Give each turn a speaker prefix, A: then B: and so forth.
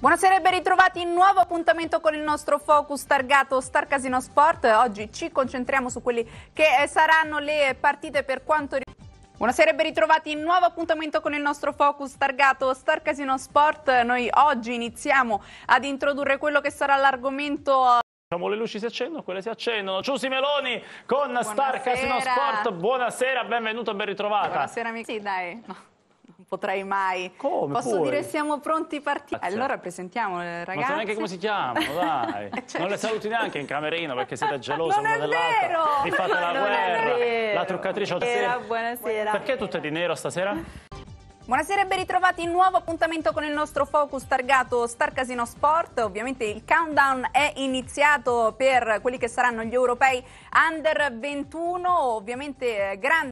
A: Buonasera e ben ritrovati in nuovo appuntamento con il nostro focus targato Star Casino Sport. Oggi ci concentriamo su quelle che eh, saranno le partite per quanto riguarda Buonasera e ben ritrovati in nuovo appuntamento con il nostro focus targato Star Casino Sport. Noi oggi iniziamo ad introdurre quello che sarà l'argomento
B: Diciamo le luci si accendono, quelle si accendono. Giussi Meloni con Buonasera. Star Casino Sport. Buonasera, benvenuto e ben ritrovata.
C: Buonasera
A: amici. Sì, dai potrei mai. Come? Posso puoi? dire siamo pronti partiti? Allora presentiamo ragazzi. Ma sai neanche come si chiama, dai.
C: cioè... Non le saluti neanche in camerino perché siete gelosi una dell'altra. Vi fate la guerra. La truccatrice buonasera.
A: buonasera. Perché
D: tutte di nero stasera?
A: Buonasera e ben ritrovati, nuovo appuntamento con il nostro focus targato Star Casino Sport. Ovviamente il countdown è iniziato per quelli che saranno gli europei under 21, ovviamente eh, grande